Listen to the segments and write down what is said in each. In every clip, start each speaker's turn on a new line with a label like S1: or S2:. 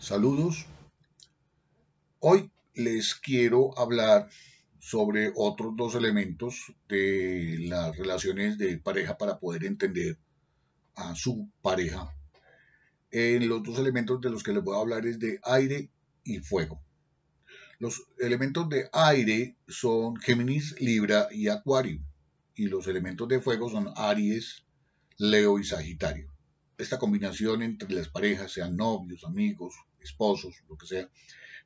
S1: Saludos. Hoy les quiero hablar sobre otros dos elementos de las relaciones de pareja para poder entender a su pareja. En los dos elementos de los que les voy a hablar es de aire y fuego. Los elementos de aire son Géminis, Libra y Acuario. Y los elementos de fuego son Aries, Leo y Sagitario esta combinación entre las parejas, sean novios, amigos, esposos, lo que sea,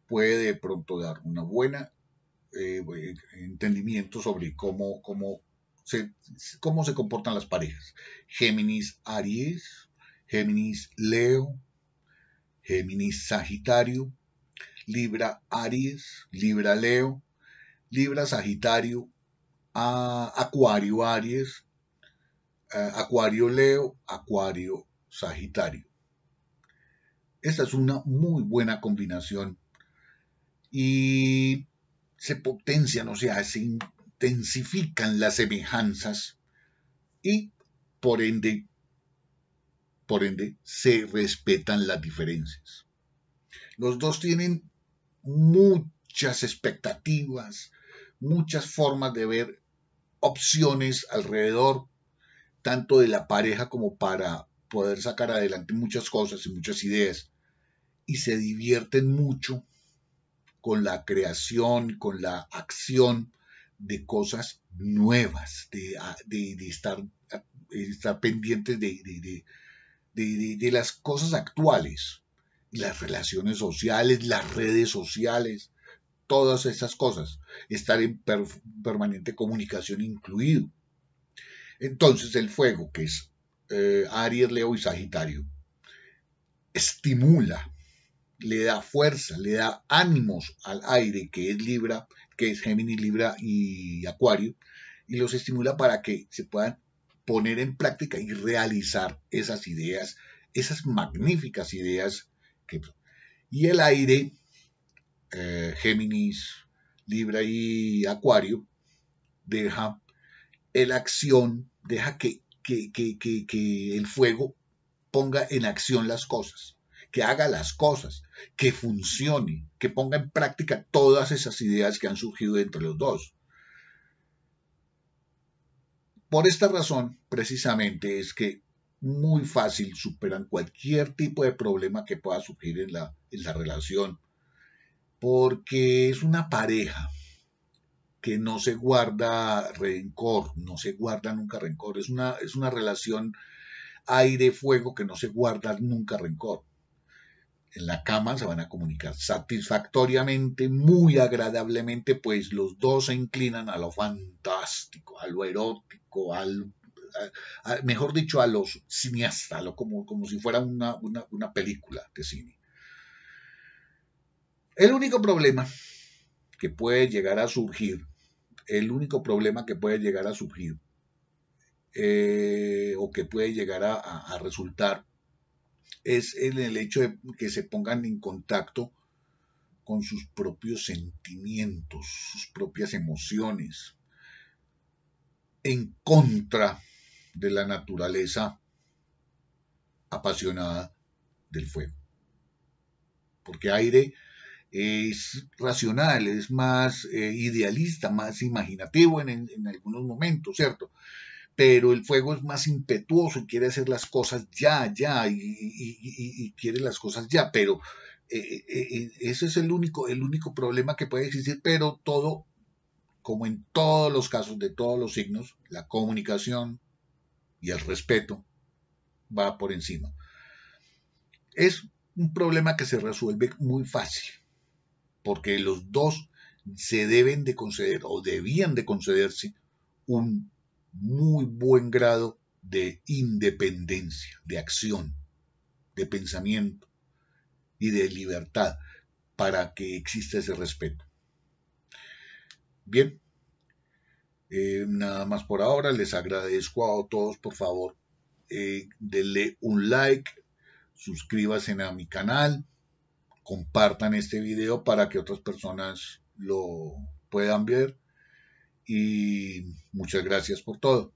S1: puede de pronto dar una buena eh, eh, entendimiento sobre cómo, cómo, se, cómo se comportan las parejas. Géminis Aries, Géminis Leo, Géminis Sagitario, Libra Aries, Libra Leo, Libra Sagitario, ah, Acuario Aries, ah, Acuario Leo, Acuario Sagitario. Esta es una muy buena combinación y se potencian, o sea, se intensifican las semejanzas y por ende, por ende se respetan las diferencias. Los dos tienen muchas expectativas, muchas formas de ver opciones alrededor, tanto de la pareja como para poder sacar adelante muchas cosas y muchas ideas. Y se divierten mucho con la creación, con la acción de cosas nuevas, de, estar, estar, pendientes de, las cosas actuales, las relaciones sociales, las redes sociales, todas esas cosas, estar en permanente comunicación incluido. Entonces el fuego, que es eh, Aries, Leo y Sagitario. Estimula, le da fuerza, le da ánimos al aire que es Libra, que es Géminis, Libra y Acuario, y los estimula para que se puedan poner en práctica y realizar esas ideas, esas magníficas ideas. Y el aire, eh, Géminis, Libra y Acuario, deja la acción, deja que que, el fuego ponga en acción las cosas, que haga las cosas, que funcione, que ponga en práctica todas esas ideas que han surgido entre los dos. Por esta razón, precisamente, es que muy fácil superan cualquier tipo de problema que pueda surgir en la, en la relación, porque es una pareja, que no se guarda rencor, no se guarda nunca rencor. Es una, es una relación aire-fuego que no se guarda nunca rencor. En la cama se van a comunicar satisfactoriamente, muy agradablemente, pues los dos se inclinan a lo fantástico, a lo erótico, al, mejor dicho, a los cineastas, lo, como, como si fuera una, una película de cine. El único problema que puede llegar a surgir el único problema que puede llegar a surgir eh, o que puede llegar a, resultar es en el hecho de que se pongan en contacto con sus propios sentimientos, sus propias emociones, en contra de la naturaleza apasionada del fuego. Porque aire es racional, es más eh, idealista, más imaginativo en, algunos momentos, ¿cierto? Pero el fuego es más impetuoso, quiere hacer las cosas ya, ya, y, quiere las cosas ya, pero eh, eh, ese es el único, el único problema que puede existir, pero todo, como en todos los casos de todos los signos, la comunicación y el respeto va por encima. Es un problema que se resuelve muy fácil porque los dos se deben de conceder o debían de concederse un muy buen grado de independencia, de acción, de pensamiento y de libertad para que exista ese respeto. Bien, eh, nada más por ahora, les agradezco a todos, por favor, eh, denle un like, suscríbanse a mi canal, compartan este video para que otras personas lo puedan ver. Y muchas gracias por todo.